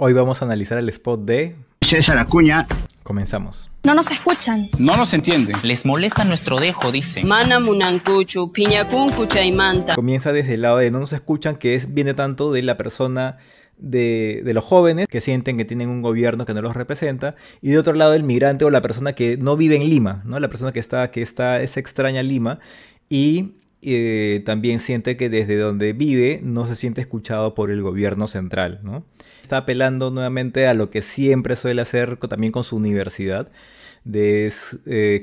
Hoy vamos a analizar el spot de la cuña. Comenzamos. No nos escuchan. No nos entienden. Les molesta nuestro dejo, dice. Mana munancuchu, y manta. Comienza desde el lado de no nos escuchan, que es, viene tanto de la persona de, los jóvenes que sienten que tienen un gobierno que no los representa, y de otro lado el migrante o la persona que no vive en Lima, ¿no? la persona que está, que está, es extraña Lima, y eh, también siente que desde donde vive no se siente escuchado por el gobierno central. Está apelando nuevamente a lo que siempre suele hacer también con su universidad, eh,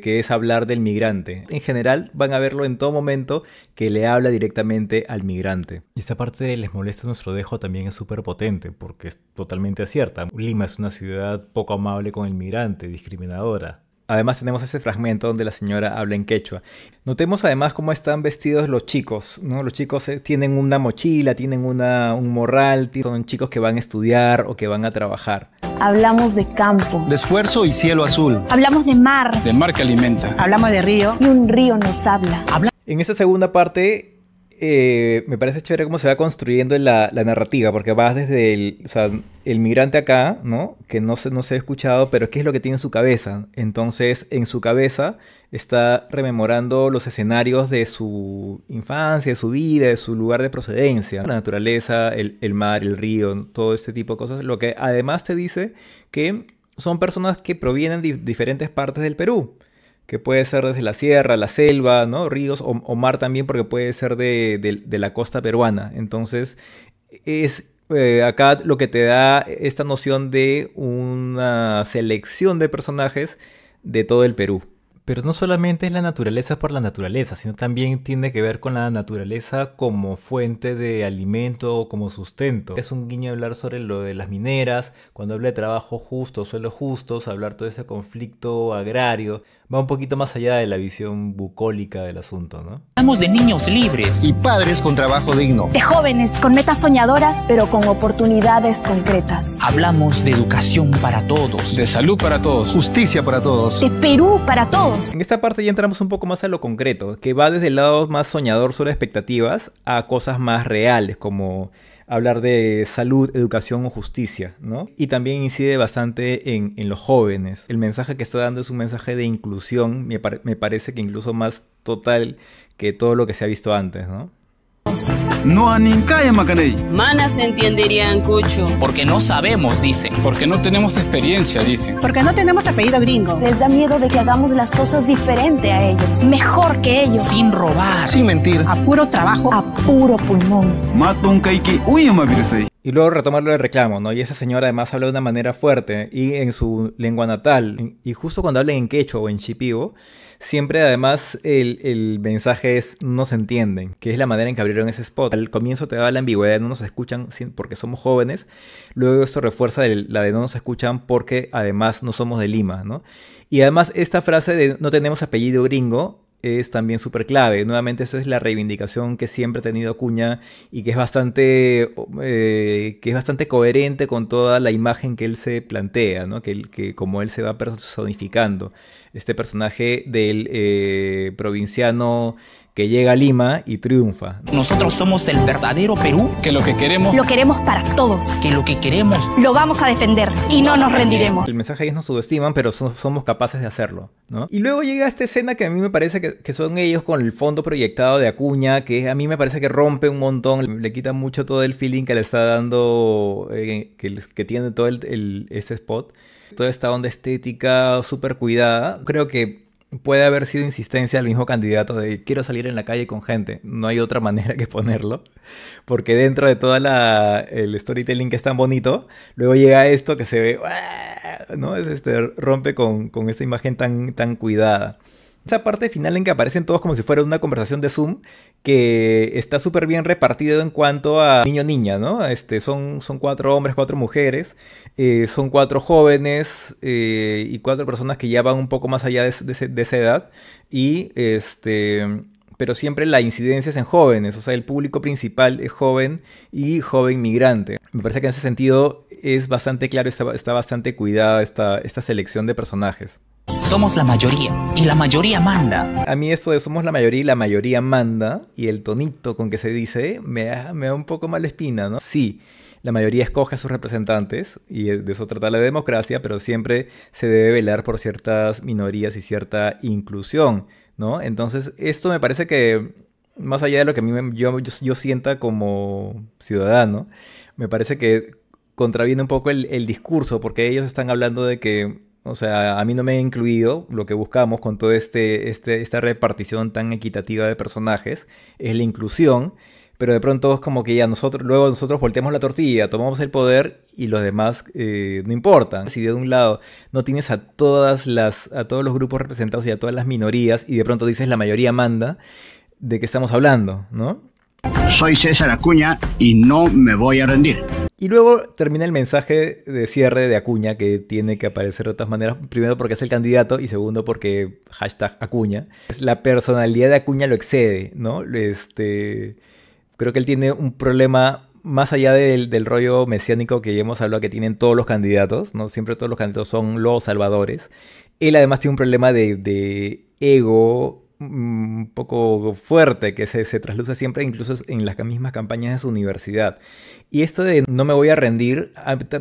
que es hablar del migrante. En general van a verlo en todo momento que le habla directamente al migrante. Y esta parte de les molesta nuestro dejo también es súper potente porque es totalmente acierta Lima es una ciudad poco amable con el migrante, discriminadora Además tenemos ese fragmento donde la señora habla en quechua. Notemos además cómo están vestidos los chicos, ¿no? Los chicos eh, tienen una mochila, tienen una, un morral, son chicos que van a estudiar o que van a trabajar. Hablamos de campo. De esfuerzo y cielo azul. Hablamos de mar. De mar que alimenta. Hablamos de río. Y un río nos habla. Habla en esta segunda parte eh, me parece chévere cómo se va construyendo la, narrativa, porque vas desde el, o sea, el migrante acá, ¿no? Que no se, no se ha escuchado, pero ¿qué es lo que tiene en su cabeza? Entonces, en su cabeza está rememorando los escenarios de su infancia, de su vida, de su lugar de procedencia. La naturaleza, el, el mar, el río, todo este tipo de cosas. Lo que además te dice que son personas que provienen de diferentes partes del Perú que puede ser desde la sierra, la selva, ¿no? Ríos o, mar también, porque puede ser de, la costa peruana. Entonces, es eh, acá lo que te da esta noción de una selección de personajes de todo el Perú. Pero no solamente es la naturaleza por la naturaleza, sino también tiene que ver con la naturaleza como fuente de alimento o como sustento. Es un guiño hablar sobre lo de las mineras, cuando habla de trabajo justo, suelos justos, hablar todo ese conflicto agrario, va un poquito más allá de la visión bucólica del asunto, ¿no? Hablamos de niños libres y padres con trabajo digno. De jóvenes con metas soñadoras, pero con oportunidades concretas. Hablamos de educación para todos, de salud para todos, justicia para todos, de Perú para todos. En esta parte ya entramos un poco más a lo concreto, que va desde el lado más soñador sobre expectativas a cosas más reales como hablar de salud, educación o justicia, ¿no? Y también incide bastante en, los jóvenes. El mensaje que está dando es un mensaje de inclusión, me, me parece que incluso más total que todo lo que se ha visto antes, ¿no? No No Ninkaya macaney. Manas entenderían cucho. Porque no sabemos, dicen. Porque no tenemos experiencia, dicen. Porque no tenemos apellido gringo. Les da miedo de que hagamos las cosas diferente a ellos. Mejor que ellos. Sin robar. Sin mentir. A puro trabajo. A puro pulmón. Matun kaiki uyama y luego retomarlo el reclamo, ¿no? Y esa señora además habla de una manera fuerte y en su lengua natal. Y justo cuando hablan en quechua o en chipivo, siempre además el, mensaje es no se entienden, que es la manera en que abrieron ese spot. Al comienzo te da la ambigüedad, no nos escuchan porque somos jóvenes. Luego esto refuerza la de no nos escuchan porque además no somos de Lima, ¿no? Y además esta frase de no tenemos apellido gringo es también súper clave. Nuevamente esa es la reivindicación que siempre ha tenido Acuña y que es bastante, eh, que es bastante coherente con toda la imagen que él se plantea, ¿no? que, que como él se va personificando. Este personaje del eh, provinciano que llega a Lima y triunfa. Nosotros somos el verdadero Perú. Que lo que queremos... Lo queremos para todos. Que lo que queremos... Lo vamos a defender y no, nos rendiremos. El mensaje es nos subestiman, pero somos capaces de hacerlo. Y luego llega esta escena que a mí me parece que, son ellos con el fondo proyectado de Acuña, que a mí me parece que rompe un montón, le quita mucho todo el feeling que le está dando, eh, que, tiene todo el, ese spot. Toda esta onda estética súper cuidada. Creo que puede haber sido insistencia del mismo candidato de quiero salir en la calle con gente. No hay otra manera que ponerlo. Porque dentro de todo el storytelling que es tan bonito, luego llega esto que se ve, ¿no? Es este, rompe con, con esta imagen tan, tan cuidada esa parte final en que aparecen todos como si fuera una conversación de Zoom, que está súper bien repartido en cuanto a niño-niña, ¿no? Este, son, son cuatro hombres, cuatro mujeres, eh, son cuatro jóvenes eh, y cuatro personas que ya van un poco más allá de, de, esa edad. Y este. Pero siempre la incidencia es en jóvenes, o sea, el público principal es joven y joven migrante. Me parece que en ese sentido es bastante claro, está, está bastante cuidada esta selección de personajes somos la mayoría y la mayoría manda. A mí eso de somos la mayoría y la mayoría manda y el tonito con que se dice me da, me un poco mala espina, ¿no? Sí, la mayoría escoge a sus representantes y de eso trata la democracia, pero siempre se debe velar por ciertas minorías y cierta inclusión, ¿no? Entonces, esto me parece que más allá de lo que a mí yo, yo, sienta como ciudadano, me parece que contraviene un poco el discurso, porque ellos están hablando de que o sea, a mí no me ha incluido, lo que buscamos con toda este, este, esta repartición tan equitativa de personajes es la inclusión, pero de pronto es como que ya nosotros, luego nosotros volteamos la tortilla, tomamos el poder y los demás eh, no importan. Si de un lado no tienes a todas las, a todos los grupos representados y a todas las minorías, y de pronto dices la mayoría manda, ¿de qué estamos hablando? ¿No? Soy César Acuña y no me voy a rendir. Y luego termina el mensaje de cierre de Acuña que tiene que aparecer de otras maneras, primero porque es el candidato y segundo porque hashtag Acuña. Pues la personalidad de Acuña lo excede, ¿no? Este, creo que él tiene un problema más allá del, rollo mesiánico que ya hemos hablado que tienen todos los candidatos, ¿no? Siempre todos los candidatos son los salvadores. Él además tiene un problema de, de ego Mm, un poco fuerte que se, trasluce siempre incluso en las mismas campañas de su universidad. Y esto de no me voy a rendir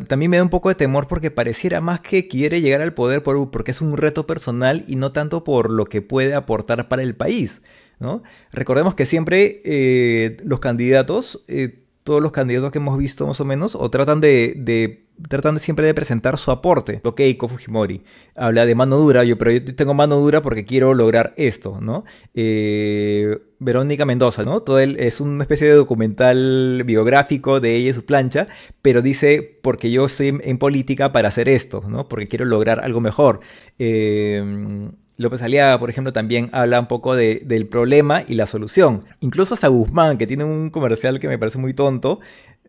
también me da un poco de temor porque pareciera más que quiere llegar al poder por, uh, porque es un reto personal y no tanto por lo que puede aportar para el país. ¿no? Recordemos que siempre eh, los candidatos, eh, todos los candidatos que hemos visto más o menos, o tratan de tratando siempre de presentar su aporte. Ok, Kofujimori Fujimori habla de mano dura, yo, pero yo tengo mano dura porque quiero lograr esto, ¿no? Eh, Verónica Mendoza, ¿no? Todo es una especie de documental biográfico de ella y su plancha, pero dice, porque yo estoy en, política para hacer esto, ¿no? Porque quiero lograr algo mejor. Em, López Aliaga, por ejemplo, también habla un poco del problema y la solución. Incluso hasta Guzmán, que tiene un comercial que me parece muy tonto,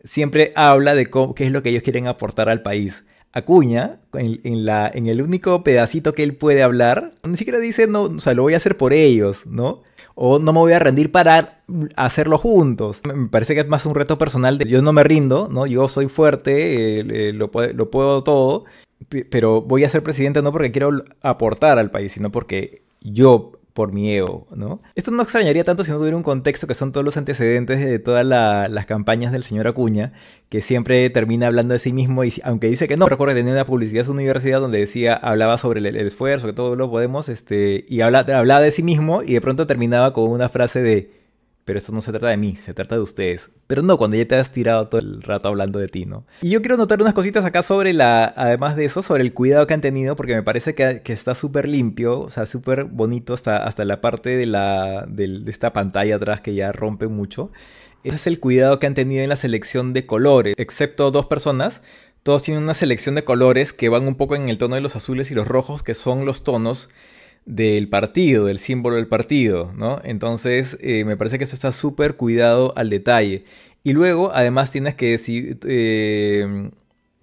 siempre habla de qué es lo que ellos quieren aportar al país. Acuña, en, el único pedacito que él puede hablar, ni siquiera dice, no, o sea, lo voy a hacer por ellos, ¿no? O no me voy a rendir para hacerlo juntos. Me parece que es más un reto personal de yo no me rindo, ¿no? Yo soy fuerte, eh, eh, lo, lo puedo todo, pero voy a ser presidente no porque quiero aportar al país, sino porque yo por miedo, ¿no? Esto no extrañaría tanto si no tuviera un contexto que son todos los antecedentes de todas las campañas del señor Acuña, que siempre termina hablando de sí mismo y aunque dice que no, recuerdo tenía una publicidad en su universidad donde decía, hablaba sobre el, esfuerzo, que todos lo podemos, este, y habla, hablaba de sí mismo y de pronto terminaba con una frase de pero eso no se trata de mí, se trata de ustedes. Pero no, cuando ya te has tirado todo el rato hablando de ti, ¿no? Y yo quiero notar unas cositas acá sobre la, además de eso, sobre el cuidado que han tenido, porque me parece que, está súper limpio, o sea, súper bonito hasta, hasta la parte de, la, de, de esta pantalla atrás que ya rompe mucho. Ese es el cuidado que han tenido en la selección de colores, excepto dos personas, todos tienen una selección de colores que van un poco en el tono de los azules y los rojos, que son los tonos del partido, del símbolo del partido, ¿no? Entonces, eh, me parece que eso está súper cuidado al detalle. Y luego, además, tienes que decir... Eh,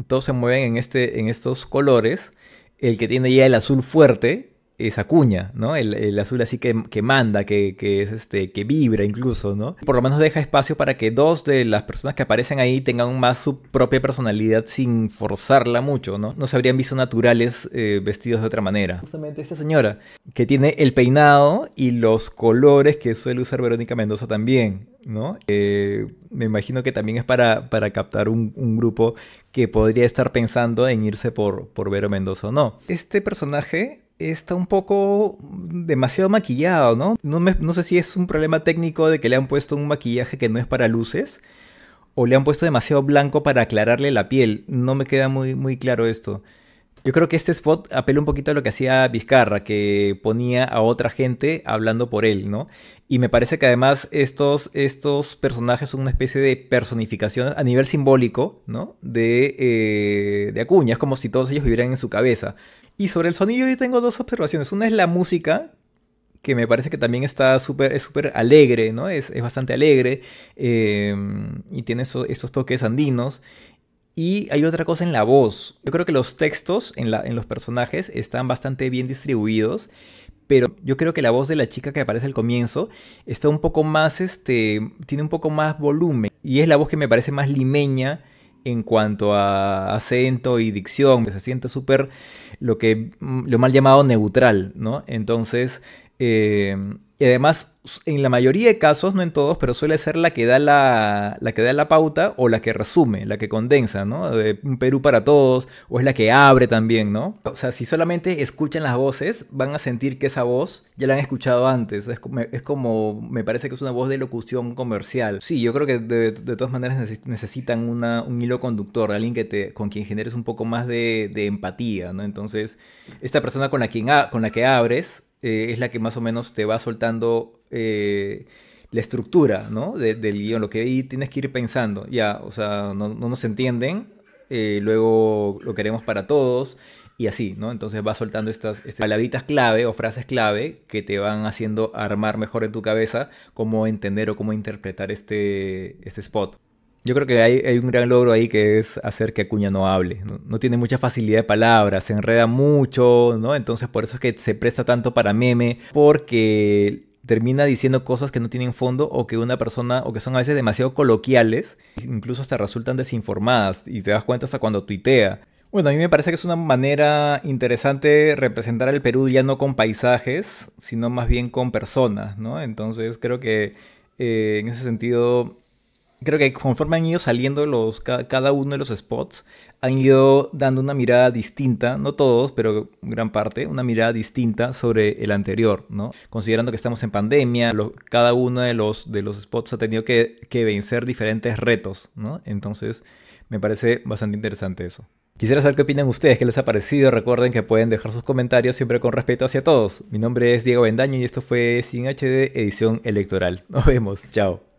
todos se mueven en, este, en estos colores, el que tiene ya el azul fuerte esa cuña, ¿no? El, azul así que, que manda, que, es este, que vibra incluso, ¿no? Por lo menos deja espacio para que dos de las personas que aparecen ahí tengan más su propia personalidad sin forzarla mucho, ¿no? No se habrían visto naturales eh, vestidos de otra manera. Justamente esta señora, que tiene el peinado y los colores que suele usar Verónica Mendoza también, ¿no? Eh, me imagino que también es para, para captar un, grupo que podría estar pensando en irse por, por Vero Mendoza o no. Este personaje está un poco demasiado maquillado, ¿no? No, no, sé si es un problema técnico de que le han puesto un maquillaje que no es para luces o le han puesto demasiado blanco para aclararle la piel. No me queda muy, muy claro esto. Yo creo que este spot apela un poquito a lo que hacía Vizcarra, que ponía a otra gente hablando por él, ¿no? Y me parece que además estos, estos personajes son una especie de personificación a nivel simbólico, ¿no? De, acuñas, eh, de Acuña, es como si todos ellos vivieran en su cabeza. Y sobre el sonido yo tengo dos observaciones. Una es la música, que me parece que también está súper es súper alegre, ¿no? Es, bastante alegre em, y tiene estos esos toques andinos. Y hay otra cosa en la voz. Yo creo que los textos en, los personajes están bastante bien distribuidos, pero yo creo que la voz de la chica que aparece al comienzo está un poco más, este, tiene un poco más volumen. Y es la voz que me parece más limeña en cuanto a acento y dicción, se siente súper lo que mm, lo mal llamado neutral, ¿no? Entonces, eh, y además en la mayoría de casos, no en todos, pero suele ser la que da la, la, que da la pauta o la que resume, la que condensa, ¿no? De un Perú para todos, o es la que abre también, ¿no? O sea, si solamente escuchan las voces, van a sentir que esa voz ya la han escuchado antes. Es, como, me parece que es una voz de locución comercial. Sí, yo creo que de, todas maneras necesitan un hilo conductor, alguien que te, con quien generes un poco más de, de empatía, ¿no? Entonces, esta persona con la, quien, con la que abres eh, es la que más o menos te va soltando eh, la estructura ¿no? de, del guión, lo que ahí tienes que ir pensando. Ya, o sea, no, nos entienden, eh, luego lo queremos para todos y así, ¿no? Entonces vas soltando estas, estas, palabritas clave o frases clave que te van haciendo armar mejor en tu cabeza cómo entender o cómo interpretar este, este spot. Yo creo que hay, un gran logro ahí que es hacer que Acuña no hable. No, tiene mucha facilidad de palabras, se enreda mucho, ¿no? Entonces por eso es que se presta tanto para meme, porque termina diciendo cosas que no tienen fondo o que una persona, o que son a veces demasiado coloquiales, incluso hasta resultan desinformadas y te das cuenta hasta cuando tuitea. Bueno, a mí me parece que es una manera interesante representar al Perú ya no con paisajes, sino más bien con personas, ¿no? Entonces creo que eh, en ese sentido creo que conforme han ido saliendo los, cada uno de los spots, han ido dando una mirada distinta, no todos, pero gran parte, una mirada distinta sobre el anterior, ¿no? Considerando que estamos en pandemia, cada uno de los, de los spots ha tenido que, vencer diferentes retos, ¿no? Entonces, me parece bastante interesante eso. Quisiera saber qué opinan ustedes, qué les ha parecido. Recuerden que pueden dejar sus comentarios siempre con respeto hacia todos. Mi nombre es Diego Bendaño y esto fue Sin HD Edición Electoral. Nos vemos, chao.